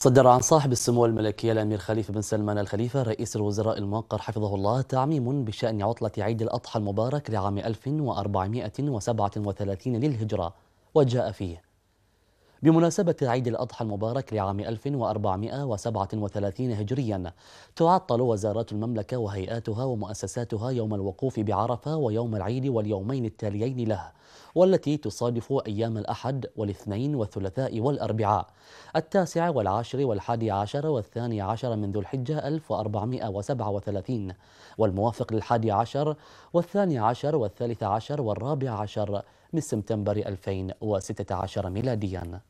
صدر عن صاحب السمو الملكي الامير خليفه بن سلمان الخليفه رئيس الوزراء الموقر حفظه الله تعميم بشان عطله عيد الاضحى المبارك لعام 1437 للهجره وجاء فيه بمناسبة عيد الأضحى المبارك لعام 1437 هجريا تعطل وزارات المملكة وهيئاتها ومؤسساتها يوم الوقوف بعرفة ويوم العيد واليومين التاليين له والتي تصادف أيام الأحد والاثنين والثلاثاء والأربعاء التاسع والعاشر والحادي عشر والثاني عشر من ذو الحجة 1437 والموافق للحادي عشر والثاني عشر والثالث عشر والرابع عشر من سبتمبر 2016 ميلادياً